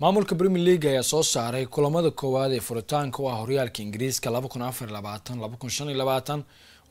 maamulka premier league ayaa soo saaray kulamada koowaad ee furitaanka u ah horyaalka ingiriiska oo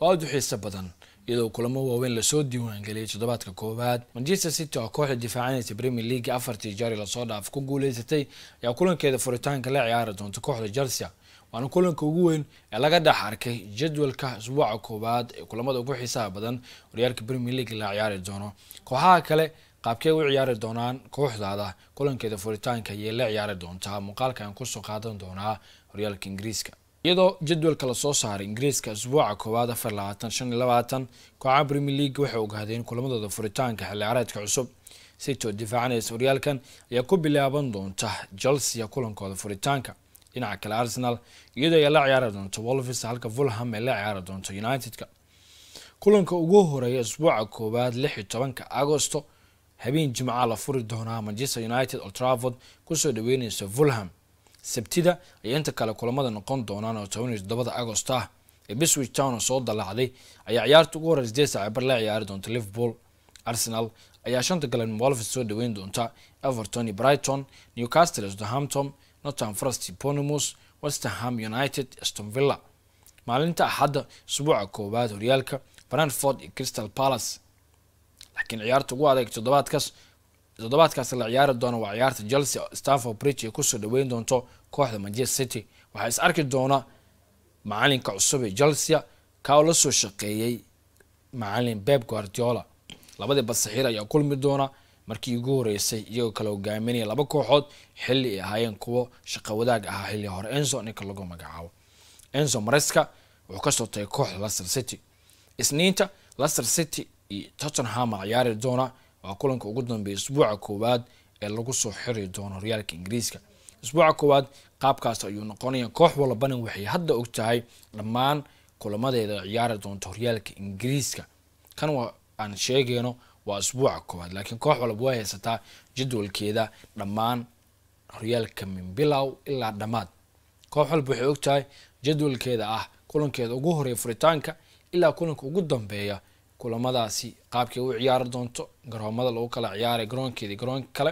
aada u xiiso badan iyadoo kulamo waaweyn lasoo diiwaangeliyay toddobaadka koowaad manchester city oo kooxda difaacanaysa premier leagu afartii jari lasoo dhaaf ku guuleysatay ayaa kulankeeda furitaanka la ciyaari doonta kooxda chelsea waana kulanka ugu weyn ee laga dhex arkay jadwalka isbuuca koowaad ee kulamada ugu xiisaha badan horyaalka premier leagu la ciyaari doono kooxaha kale qaabkee u ciyaari doonaan kooxdaada kulankeeda furitaanka ayay la ciyaari doontaa muuqaalkan kusoo qaadan doonaa horyaalka ingiriiska iyadoo jadwalka lasoo saaray ingiriiska asbuuca koowaad afar labaatan shan iyo labaatan kooxaha brimier league waxay ogaadeen kulamadooda furitaanka xilli xillicaareedka cusub sitoo difaacanaysa horyaalkan ayaa ku bilaaban doonta chelsea kulankooda furitaanka dhinaca kale arsenal iyadoo ayaa la ciyaari doonta wolves halka fulham ee la ciyaari doonto unitedka kulanka ugu horeeya asbuuca koowaad lix iyo tobanka agosto habeen jimca la furi doonaa manchester united oltravord kusoo dhaweyneysa fulham sabtida ayaa inta kale kulamada noqon doonaan oo toban iyo toddobada agost ah ee biswich town soo dalaacday ayaa ciyaarta ugu horeysa dee saacibar la ciyaari doonta liverpool arsenal ayaa shanta galen molford soo dhaweyn doonta everton iyo brighton newcastle southampton northam forest ponemus westerham united stonvilla maalinta axadda isbuuca koowaad horyaalka branford iyo crystal palace laakiin ciyaarta ugu adeeg toddobaadkaas toddobaadkaas la ciyaari doono waa ciyaarta chelsea stanford bridge ay kusoo dhaweyn doonto kooxda manchester city waxaa is arki doona macalinka cusub ee chelsea ka oo lasoo shaqeeyey macalin beb guardiola labadii basaxiir ayaa kulmi doona markii ugu horeysay iyagoo kala hogaaminaya laba kooxood xilli ay ahaayeen kuwo shaqa wadaag ahaa xilli hore enzo ninka lagu magacaabo enzo mareska wuxuu kasoo tagay kooxda leicester city isniinta leicester city tottenham a ciyaari doona waa kulanka ugu dambeeya isbuuca koowaad ee lagu soo xiri doono horyaalka ingiriiska isbuuca koowaad qaabkaas ayuu noqonaya koox walbana waxay hadda og tahay dhammaan kulamadeeda ciyaari doonto horyaalka ingiriiska kan wa aan sheegeyno waa isbuuca koowaad laakiin koox walba way haysataa jadwalkeeda dhammaan horyaalka minbilow ilaa dhammaad koox walba waxay og tahay jadwalkeeda ah kulankeeda ugu horeeya furitaanka ilaa kulanka ugu dambeeya kulamadaasi qaabkay u ciyaari doonto garoomada lagu kala ciyaaray garoonkeedii garoonka kale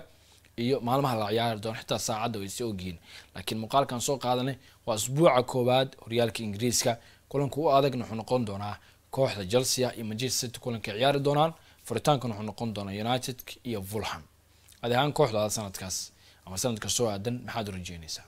iyo maalmaha la ciyaari doono xitaa saacadda way sii ogyihiin laakiin muuqaalkan soo qaadanay waa isbuuca koowaad horyaalka ingiriiska kulanka u adagna wuxuu noqon doonaa kooxda chelsea iyo manchester city kulanka ciyaari doonaan furitaankan wuxuu noqon doonaa united iyo vulham ad ahaan kooxdooda sanadkaas ama sanadka soo aadan maxaad u rajeynaysaa